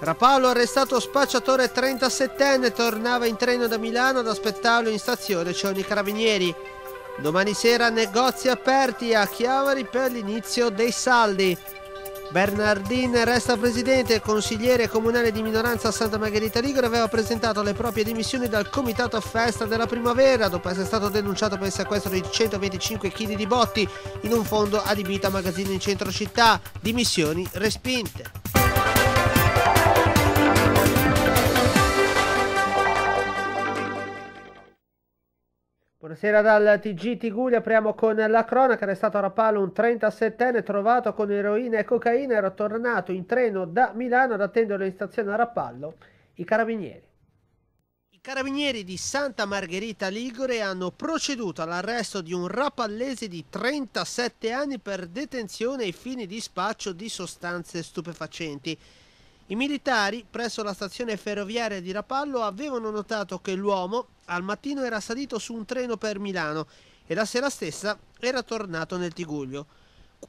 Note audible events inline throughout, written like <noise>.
Rapaolo arrestato spacciatore 37enne tornava in treno da Milano ad aspettarlo in stazione Cioni Carabinieri. Domani sera negozi aperti a Chiavari per l'inizio dei saldi. Bernardin resta presidente e consigliere comunale di minoranza a Santa Margherita Ligure aveva presentato le proprie dimissioni dal comitato festa della primavera dopo essere stato denunciato per il sequestro di 125 kg di botti in un fondo adibito a magazzino in centro città. Dimissioni respinte. Buonasera dal TG Tiguri, apriamo con la cronaca, arrestato a Rapallo un 37enne trovato con eroina e cocaina, era tornato in treno da Milano ad attendere in stazione a Rapallo i carabinieri. I carabinieri di Santa Margherita Ligure hanno proceduto all'arresto di un rapallese di 37 anni per detenzione ai fini di spaccio di sostanze stupefacenti. I militari presso la stazione ferroviaria di Rapallo avevano notato che l'uomo al mattino era salito su un treno per Milano e la sera stessa era tornato nel Tiguglio.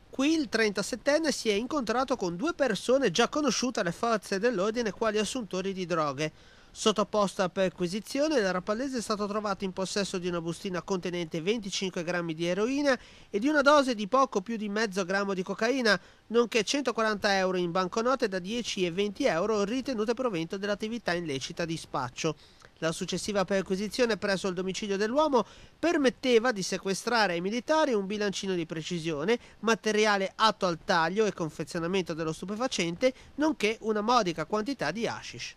Qui il 37enne si è incontrato con due persone già conosciute alle forze dell'ordine quali assuntori di droghe. Sottoposta a perquisizione, la Rapallese è stato trovato in possesso di una bustina contenente 25 grammi di eroina e di una dose di poco più di mezzo grammo di cocaina, nonché 140 euro in banconote da 10 e 20 euro ritenute provento dell'attività illecita di spaccio. La successiva perquisizione presso il domicilio dell'uomo permetteva di sequestrare ai militari un bilancino di precisione, materiale atto al taglio e confezionamento dello stupefacente, nonché una modica quantità di hashish.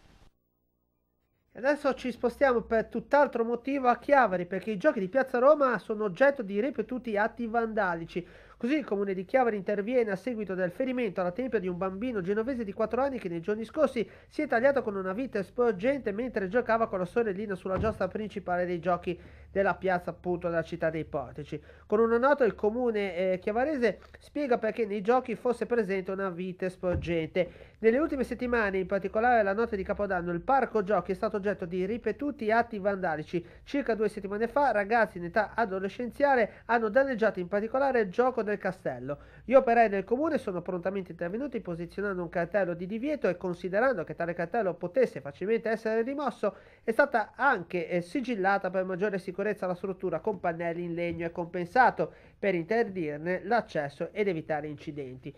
Adesso ci spostiamo per tutt'altro motivo a Chiavari perché i giochi di Piazza Roma sono oggetto di ripetuti atti vandalici. Così il comune di Chiavari interviene a seguito del ferimento alla tempia di un bambino genovese di 4 anni che nei giorni scorsi si è tagliato con una vite sporgente mentre giocava con la sorellina sulla giostra principale dei giochi della piazza appunto della città dei portici. Con una nota il comune eh, chiavarese spiega perché nei giochi fosse presente una vite sporgente. Nelle ultime settimane, in particolare la notte di Capodanno, il parco giochi è stato oggetto di ripetuti atti vandalici. Circa due settimane fa ragazzi in età adolescenziale hanno danneggiato in particolare il gioco del del castello. Gli operai del comune sono prontamente intervenuti posizionando un cartello di divieto e considerando che tale cartello potesse facilmente essere rimosso, è stata anche eh, sigillata per maggiore sicurezza la struttura con pannelli in legno e compensato per interdirne l'accesso ed evitare incidenti.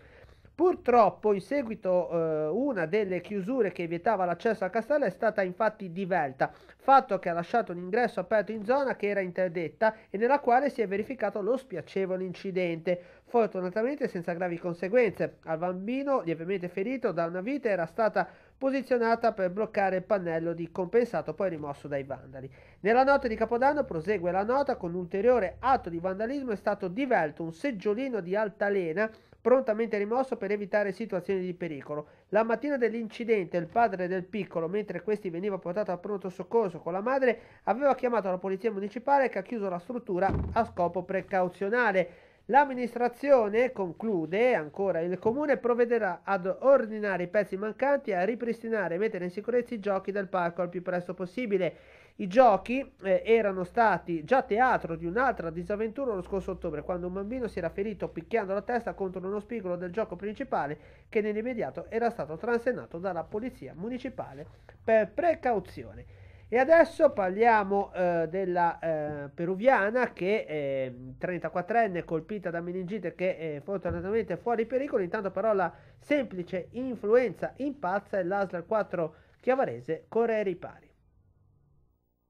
Purtroppo, in seguito, eh, una delle chiusure che vietava l'accesso al castello è stata infatti divelta, fatto che ha lasciato un ingresso aperto in zona che era interdetta e nella quale si è verificato lo spiacevole incidente, fortunatamente senza gravi conseguenze. Al bambino, lievemente ferito da una vite, era stata posizionata per bloccare il pannello di compensato poi rimosso dai vandali. Nella notte di Capodanno prosegue la nota con un ulteriore atto di vandalismo è stato divelto un seggiolino di altalena prontamente rimosso per evitare situazioni di pericolo. La mattina dell'incidente il padre del piccolo, mentre questi veniva portato a pronto soccorso con la madre, aveva chiamato la polizia municipale che ha chiuso la struttura a scopo precauzionale. L'amministrazione, conclude ancora il comune, provvederà ad ordinare i pezzi mancanti e a ripristinare e mettere in sicurezza i giochi del parco al più presto possibile. I giochi eh, erano stati già teatro di un'altra disavventura lo scorso ottobre, quando un bambino si era ferito picchiando la testa contro uno spigolo del gioco principale che nell'immediato era stato transennato dalla polizia municipale per precauzione. E adesso parliamo eh, della eh, peruviana che è eh, 34enne colpita da meningite che eh, è fortunatamente fuori pericolo, intanto però la semplice influenza impazza e l'Asler 4 Chiavarese corre ai ripari.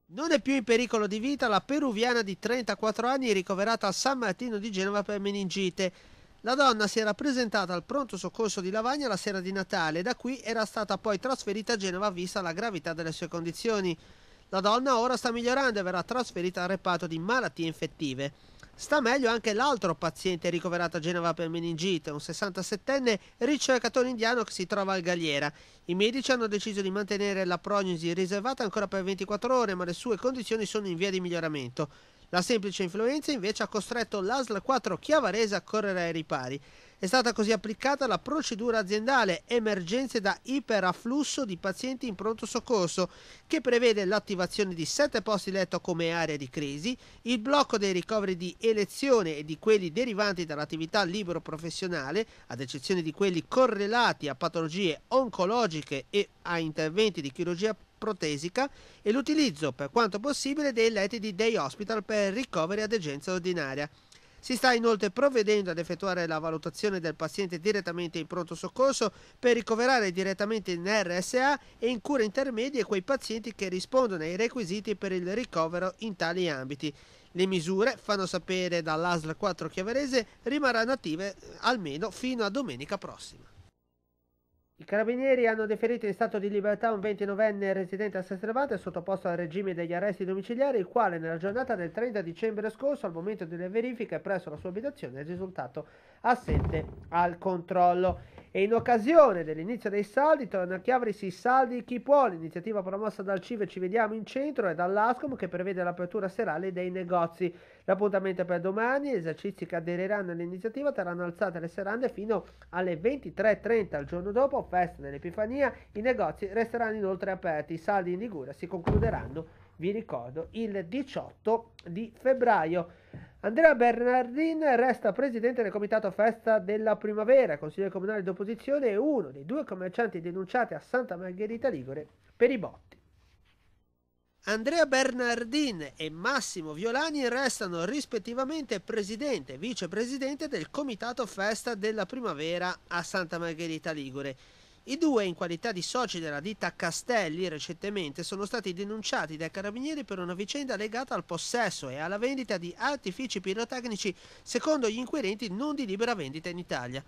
Non è più in pericolo di vita la peruviana di 34 anni ricoverata a San Martino di Genova per meningite. La donna si era presentata al pronto soccorso di Lavagna la sera di Natale e da qui era stata poi trasferita a Genova vista la gravità delle sue condizioni. La donna ora sta migliorando e verrà trasferita al reparto di malattie infettive. Sta meglio anche l'altro paziente ricoverato a Genova per meningite, un 67enne ricercatore indiano che si trova al Galiera. I medici hanno deciso di mantenere la prognosi riservata ancora per 24 ore, ma le sue condizioni sono in via di miglioramento. La semplice influenza invece ha costretto l'ASL 4 Chiavarese a correre ai ripari. È stata così applicata la procedura aziendale emergenze da iperafflusso di pazienti in pronto soccorso, che prevede l'attivazione di sette posti letto come area di crisi, il blocco dei ricoveri di elezione e di quelli derivanti dall'attività libero professionale, ad eccezione di quelli correlati a patologie oncologiche e a interventi di chirurgia protesica e l'utilizzo per quanto possibile dei letti di day hospital per ricoveri ad egenza ordinaria. Si sta inoltre provvedendo ad effettuare la valutazione del paziente direttamente in pronto soccorso per ricoverare direttamente in RSA e in cure intermedie quei pazienti che rispondono ai requisiti per il ricovero in tali ambiti. Le misure, fanno sapere dall'ASL 4 Chiaverese, rimarranno attive eh, almeno fino a domenica prossima. I carabinieri hanno deferito in stato di libertà un 29enne residente a Sestrevato e sottoposto al regime degli arresti domiciliari, il quale nella giornata del 30 dicembre scorso, al momento delle verifiche presso la sua abitazione, è risultato assente al controllo e in occasione dell'inizio dei saldi torna a chiaversi i saldi chi può, l'iniziativa promossa dal CIVE Ci Vediamo in Centro e dall'ASCOM che prevede l'apertura serale dei negozi. L'appuntamento per domani, gli esercizi che aderiranno all'iniziativa saranno alzate le serrande fino alle 23.30 il giorno dopo, festa dell'Epifania, i negozi resteranno inoltre aperti, i saldi in Liguria si concluderanno, vi ricordo, il 18 di febbraio. Andrea Bernardin resta presidente del comitato Festa della Primavera, consiglio comunale d'opposizione e uno dei due commercianti denunciati a Santa Margherita Ligure per i botti. Andrea Bernardin e Massimo Violani restano rispettivamente presidente e vicepresidente del comitato Festa della Primavera a Santa Margherita Ligure i due, in qualità di soci della ditta Castelli, recentemente sono stati denunciati dai carabinieri per una vicenda legata al possesso e alla vendita di artifici pirotecnici, secondo gli inquirenti non di libera vendita in Italia.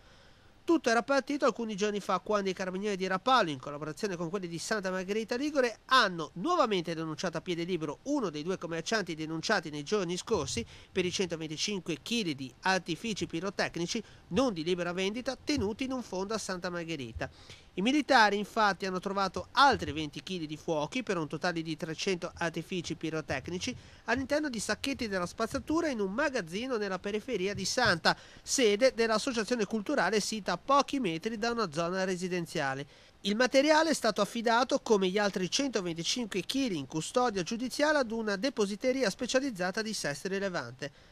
Tutto era partito alcuni giorni fa quando i carabinieri di Rapallo, in collaborazione con quelli di Santa Margherita Ligure, hanno nuovamente denunciato a piede libero uno dei due commercianti denunciati nei giorni scorsi per i 125 kg di artifici pirotecnici non di libera vendita tenuti in un fondo a Santa Margherita. I militari infatti hanno trovato altri 20 kg di fuochi per un totale di 300 artifici pirotecnici all'interno di sacchetti della spazzatura in un magazzino nella periferia di Santa, sede dell'associazione culturale sita a pochi metri da una zona residenziale. Il materiale è stato affidato, come gli altri 125 kg in custodia giudiziale, ad una depositeria specializzata di Sestri Levante.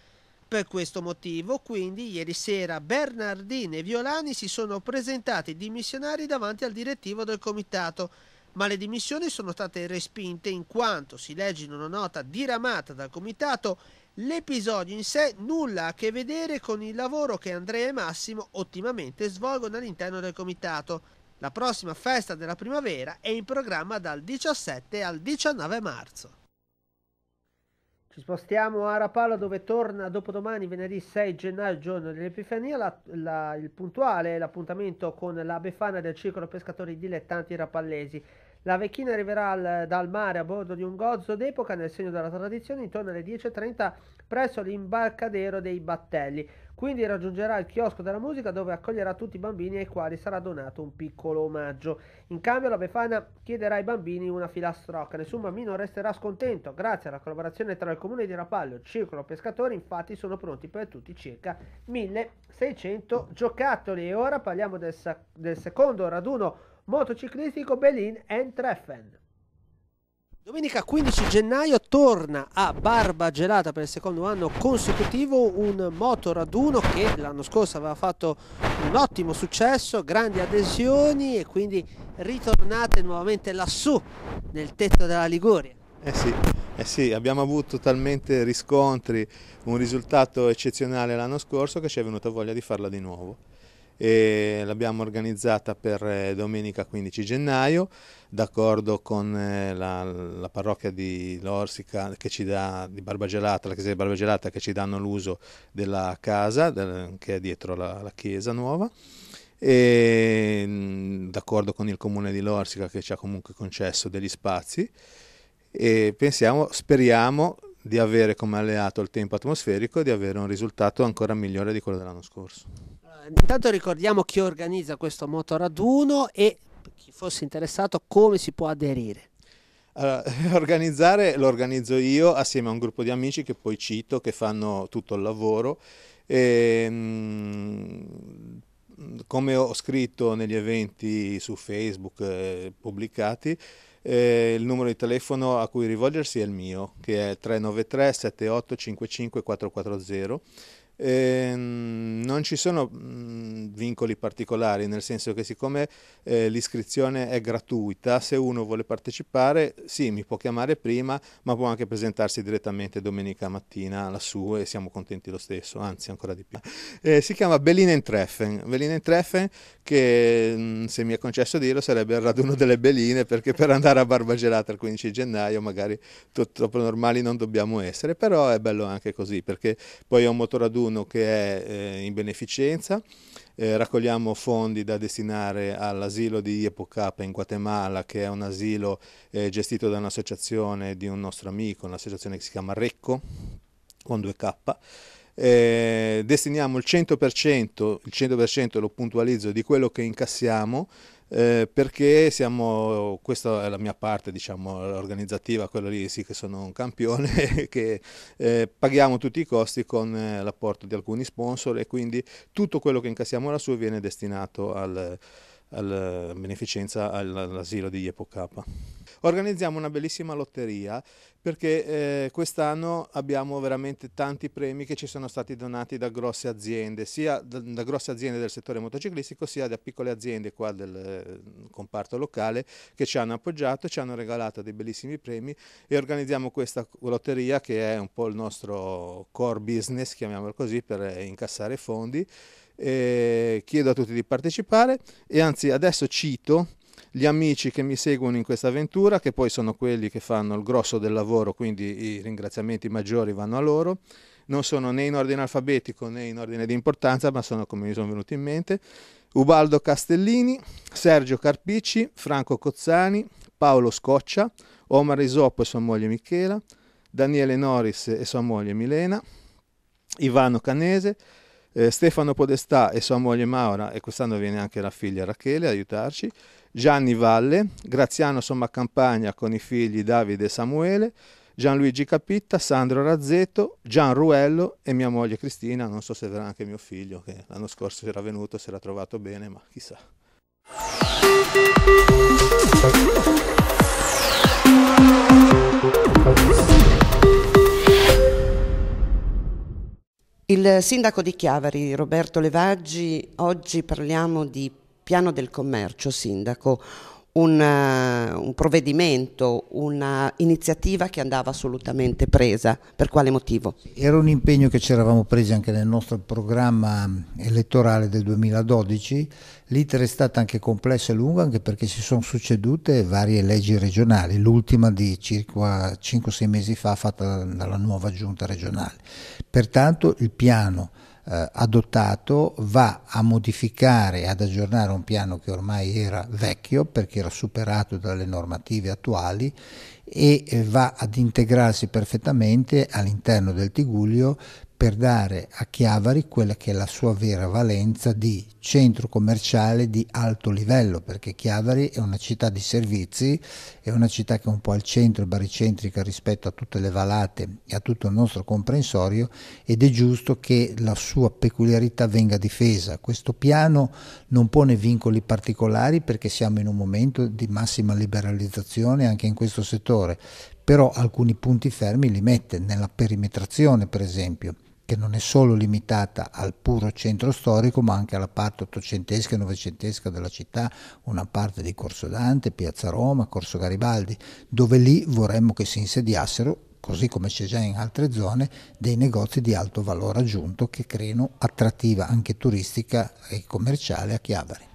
Per questo motivo, quindi, ieri sera Bernardini e Violani si sono presentati dimissionari davanti al direttivo del comitato, ma le dimissioni sono state respinte in quanto, si legge in una nota diramata dal comitato, l'episodio in sé nulla a che vedere con il lavoro che Andrea e Massimo ottimamente svolgono all'interno del comitato. La prossima festa della primavera è in programma dal 17 al 19 marzo. Ci spostiamo a Rapallo dove torna dopo domani, venerdì 6 gennaio, giorno dell'Epifania, la, la, il puntuale, l'appuntamento con la Befana del Circolo Pescatori Dilettanti Rapallesi. La vecchina arriverà al, dal mare a bordo di un gozzo d'epoca nel segno della tradizione intorno alle 10.30 presso l'imbarcadero dei Battelli. Quindi raggiungerà il chiosco della musica dove accoglierà tutti i bambini ai quali sarà donato un piccolo omaggio. In cambio la Befana chiederà ai bambini una filastrocca. Nessun bambino resterà scontento. Grazie alla collaborazione tra il comune di Rapallo e il circolo pescatori infatti sono pronti per tutti circa 1600 giocattoli. E ora parliamo del, del secondo raduno motociclistico Belin-Treffen. Domenica 15 gennaio torna a Barba Gelata per il secondo anno consecutivo un motoraduno che l'anno scorso aveva fatto un ottimo successo, grandi adesioni e quindi ritornate nuovamente lassù nel tetto della Liguria. Eh sì, eh sì, abbiamo avuto talmente riscontri, un risultato eccezionale l'anno scorso che ci è venuta voglia di farla di nuovo l'abbiamo organizzata per eh, domenica 15 gennaio d'accordo con eh, la, la, parrocchia di Lorsica che ci dà di Barbagelata, la chiesa di Barbagelata che ci danno l'uso della casa del, che è dietro la, la chiesa nuova e d'accordo con il comune di Lorsica che ci ha comunque concesso degli spazi e pensiamo, speriamo di avere come alleato il tempo atmosferico e di avere un risultato ancora migliore di quello dell'anno scorso intanto ricordiamo chi organizza questo motoraduno e chi fosse interessato come si può aderire. Allora, <laughs> organizzare lo organizzo io assieme a un gruppo di amici che poi cito, che fanno tutto il lavoro. E, ehm, come ho scritto negli eventi su Facebook eh, pubblicati, eh, il numero di telefono a cui rivolgersi è il mio, che è 393 78 55 440 eh, non ci sono mm, vincoli particolari, nel senso che siccome eh, l'iscrizione è gratuita, se uno vuole partecipare, sì, mi può chiamare prima, ma può anche presentarsi direttamente domenica mattina lassù e siamo contenti lo stesso, anzi ancora di più. Eh, si chiama in Treffen, in Treffen che mm, se mi è concesso dirlo sarebbe il raduno delle beline perché per andare a Barba Gelata il 15 gennaio magari troppo normali non dobbiamo essere, però è bello anche così perché poi è un motoraduro 21 che è eh, in beneficenza, eh, raccogliamo fondi da destinare all'asilo di Iepocapa in Guatemala, che è un asilo eh, gestito da un'associazione di un nostro amico, un'associazione che si chiama Recco, con 2K. Eh, destiniamo il 100%, il 100% lo puntualizzo, di quello che incassiamo eh, perché siamo, questa è la mia parte diciamo, organizzativa, quella lì sì che sono un campione, <laughs> che eh, paghiamo tutti i costi con eh, l'apporto di alcuni sponsor e quindi tutto quello che incassiamo lassù viene destinato al alla eh, beneficenza all'asilo di Iepo K. Organizziamo una bellissima lotteria perché eh, quest'anno abbiamo veramente tanti premi che ci sono stati donati da grosse aziende, sia da, da grosse aziende del settore motociclistico sia da piccole aziende qua del eh, comparto locale che ci hanno appoggiato, ci hanno regalato dei bellissimi premi e organizziamo questa lotteria che è un po' il nostro core business, chiamiamolo così, per eh, incassare fondi eh, chiedo a tutti di partecipare e anzi adesso cito gli amici che mi seguono in questa avventura, che poi sono quelli che fanno il grosso del lavoro, quindi i ringraziamenti maggiori vanno a loro. Non sono né in ordine alfabetico né in ordine di importanza, ma sono come mi sono venuti in mente. Ubaldo Castellini, Sergio Carpicci, Franco Cozzani, Paolo Scoccia, Omar Isoppo e sua moglie Michela, Daniele Noris e sua moglie Milena, Ivano Canese, eh, Stefano Podestà e sua moglie Maura, e quest'anno viene anche la figlia Rachele a aiutarci, Gianni Valle, Graziano Sommacampagna con i figli Davide e Samuele, Gianluigi Capitta, Sandro Razzetto, Gian Ruello e mia moglie Cristina, non so se verrà anche mio figlio che l'anno scorso era venuto, si era trovato bene, ma chissà. sindaco di Chiavari, Roberto Levaggi, oggi parliamo di piano del commercio, sindaco, un, eh, un provvedimento, un'iniziativa che andava assolutamente presa. Per quale motivo? Era un impegno che ci eravamo presi anche nel nostro programma elettorale del 2012. L'iter è stato anche complesso e lungo anche perché si sono succedute varie leggi regionali, l'ultima di circa 5-6 mesi fa fatta dalla nuova giunta regionale. Pertanto il piano eh, adottato va a modificare, ad aggiornare un piano che ormai era vecchio perché era superato dalle normative attuali e eh, va ad integrarsi perfettamente all'interno del Tiguglio per dare a Chiavari quella che è la sua vera valenza di centro commerciale di alto livello, perché Chiavari è una città di servizi, è una città che è un po' al centro e baricentrica rispetto a tutte le valate e a tutto il nostro comprensorio ed è giusto che la sua peculiarità venga difesa. Questo piano non pone vincoli particolari perché siamo in un momento di massima liberalizzazione anche in questo settore, però alcuni punti fermi li mette nella perimetrazione per esempio che non è solo limitata al puro centro storico, ma anche alla parte ottocentesca e novecentesca della città, una parte di Corso Dante, Piazza Roma, Corso Garibaldi, dove lì vorremmo che si insediassero, così come c'è già in altre zone, dei negozi di alto valore aggiunto che creino attrattiva anche turistica e commerciale a Chiavari.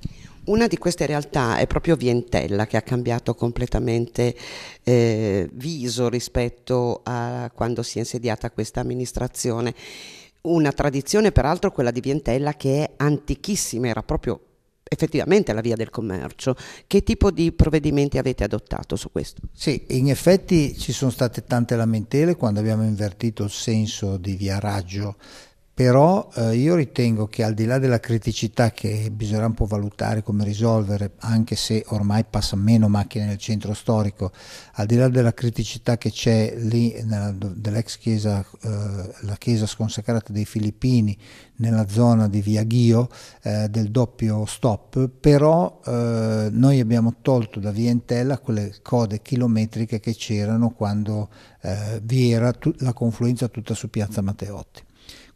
Una di queste realtà è proprio Vientella che ha cambiato completamente eh, viso rispetto a quando si è insediata questa amministrazione. Una tradizione peraltro quella di Vientella che è antichissima, era proprio effettivamente la via del commercio. Che tipo di provvedimenti avete adottato su questo? Sì, in effetti ci sono state tante lamentele quando abbiamo invertito il senso di via raggio però eh, io ritengo che al di là della criticità che bisognerà un po' valutare come risolvere, anche se ormai passa meno macchine nel centro storico, al di là della criticità che c'è lì nella, dell'ex chiesa, eh, la chiesa sconsacrata dei Filippini, nella zona di Via Ghio, eh, del doppio stop, però eh, noi abbiamo tolto da Via Entella quelle code chilometriche che c'erano quando eh, vi era tu- la confluenza tutta su Piazza Matteotti.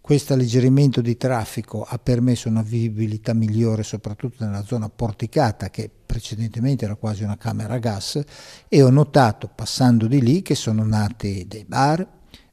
Questo alleggerimento di traffico ha permesso una vivibilità migliore soprattutto nella zona porticata che precedentemente era quasi una camera a gas e ho notato passando di lì che sono nati dei bar,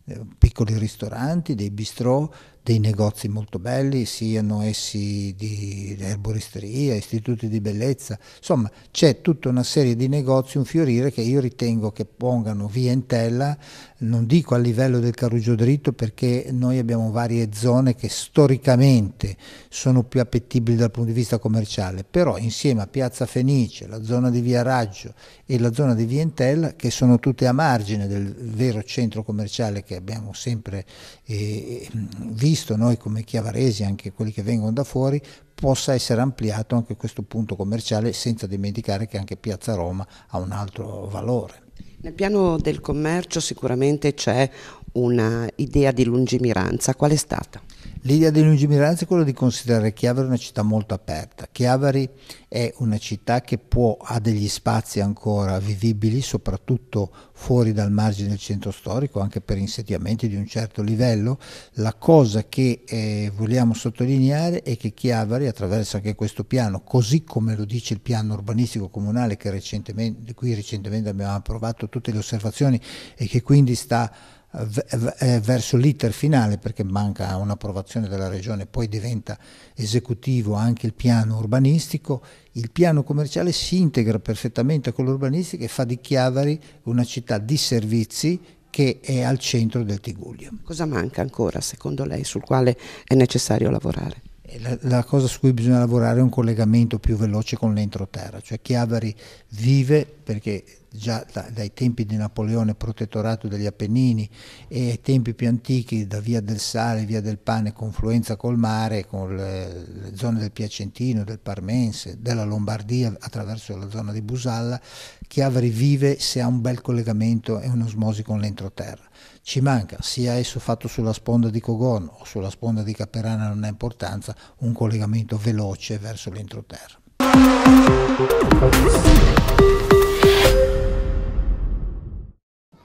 eh, piccoli ristoranti, dei bistrò, dei negozi molto belli, siano essi di erboristeria, istituti di bellezza, insomma c'è tutta una serie di negozi, un fiorire che io ritengo che pongano via in tela non dico a livello del Carugio Dritto perché noi abbiamo varie zone che storicamente sono più appetibili dal punto di vista commerciale, però insieme a Piazza Fenice, la zona di Via Raggio e la zona di Via Entella, che sono tutte a margine del vero centro commerciale che abbiamo sempre eh, visto noi come chiavaresi, anche quelli che vengono da fuori, possa essere ampliato anche questo punto commerciale senza dimenticare che anche Piazza Roma ha un altro valore. Nel piano del commercio sicuramente c'è un'idea di lungimiranza, qual è stata? L'idea di lungimiranza è quella di considerare Chiavari una città molto aperta. Chiavari è una città che può, ha degli spazi ancora vivibili, soprattutto fuori dal margine del centro storico, anche per insediamenti di un certo livello. La cosa che eh, vogliamo sottolineare è che Chiavari, attraverso anche questo piano, così come lo dice il piano urbanistico comunale, recentemente, di cui recentemente abbiamo approvato tutte le osservazioni e che quindi sta eh, verso l'iter finale perché manca un'approvazione della regione, poi diventa esecutivo anche il piano urbanistico, il piano commerciale si integra perfettamente con l'urbanistica e fa di Chiavari una città di servizi che è al centro del Tiguglio. Cosa manca ancora secondo lei sul quale è necessario lavorare? Eh, la, la, cosa su cui bisogna lavorare è un collegamento più veloce con l'entroterra, cioè Chiavari vive perché già da, dai tempi di Napoleone protettorato degli Appennini e ai tempi più antichi da Via del Sale, Via del Pane, confluenza col mare, con le, le zone del Piacentino, del Parmense, della Lombardia attraverso la zona di Busalla, Chiavari vive se ha un bel collegamento e un'osmosi con l'entroterra. Ci manca, sia esso fatto sulla sponda di Cogono o sulla sponda di Caperana non ha importanza, un collegamento veloce verso l'entroterra.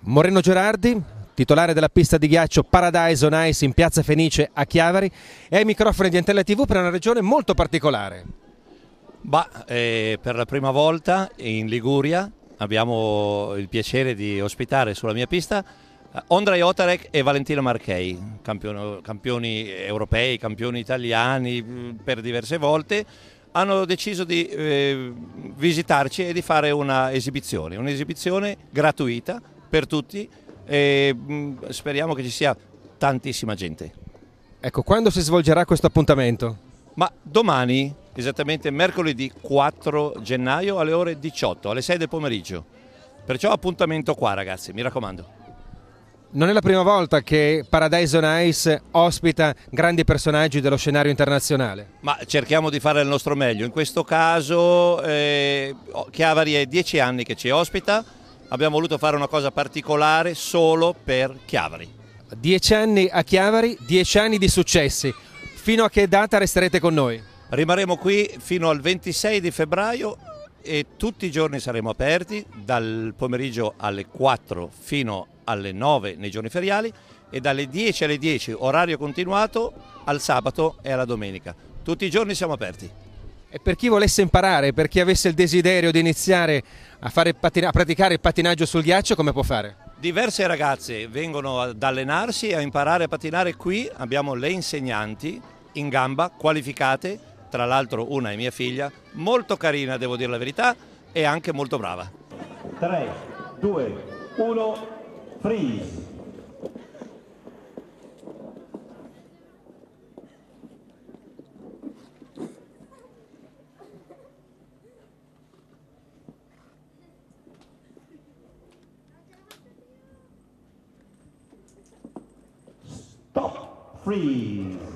Moreno Gerardi, titolare della pista di ghiaccio Paradise on Ice in Piazza Fenice a Chiavari, è ai microfoni di Antella TV per una regione molto particolare. Bah, eh, per la prima volta in Liguria abbiamo il piacere di ospitare sulla mia pista eh, Ondrej Otarek e Valentino Marchei, campioni, campioni europei, campioni italiani mm, per diverse volte, hanno deciso di eh, visitarci e di fare un'esibizione, un'esibizione gratuita per tutti e mm, speriamo che ci sia tantissima gente. Ecco, quando si svolgerà questo appuntamento? Ma domani, esattamente mercoledì 4 gennaio alle ore 18, alle 6 del pomeriggio. Perciò appuntamento qua ragazzi, mi raccomando. Non è la prima volta che Paradise on Ice ospita grandi personaggi dello scenario internazionale. Ma cerchiamo di fare il nostro meglio. In questo caso eh, Chiavari è dieci anni che ci ospita, abbiamo voluto fare una cosa particolare solo per Chiavari. Dieci anni a Chiavari, dieci anni di successi. Fino a che data resterete con noi? Rimarremo qui fino al 26 di febbraio e tutti i giorni saremo aperti dal pomeriggio alle 4 fino alle 9 nei giorni feriali e dalle 10 alle 10 orario continuato al sabato e alla domenica. Tutti i giorni siamo aperti. E per chi volesse imparare, per chi avesse il desiderio di iniziare a, patina, a praticare il patinaggio sul ghiaccio come può fare? Diverse ragazze vengono ad allenarsi e a imparare a patinare qui, abbiamo le insegnanti in gamba, qualificate, tra l'altro una è mia figlia, molto carina devo dire la verità e anche molto brava. 3, 2, 1, freeze! Freeze.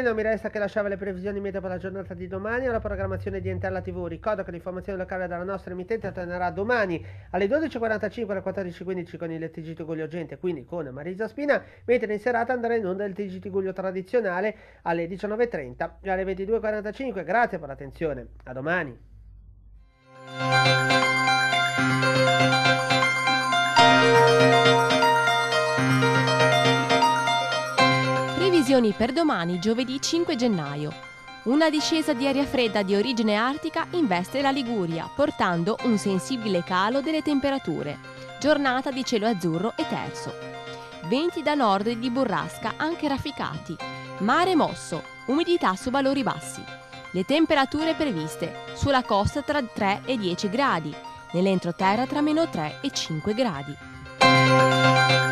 Bene, non mi resta che lasciare le previsioni meteo per la giornata di domani alla programmazione di Interla TV. Ricordo che l'informazione locale dalla nostra emittente tornerà domani alle 12.45 alle 14.15 con il TGT Guglio Gente, quindi con Marisa Spina, mentre in serata andrà in onda il TGT Guglio tradizionale alle 19.30 e alle 22.45. Grazie per l'attenzione, a domani. previsioni per domani, giovedì 5 gennaio. Una discesa di aria fredda di origine artica investe la Liguria, portando un sensibile calo delle temperature. Giornata di cielo azzurro e terzo. Venti da nord e di burrasca anche rafficati. Mare mosso, umidità su valori bassi. Le temperature previste sulla costa tra 3 e 10 gradi, nell'entroterra tra meno 3 e 5 gradi.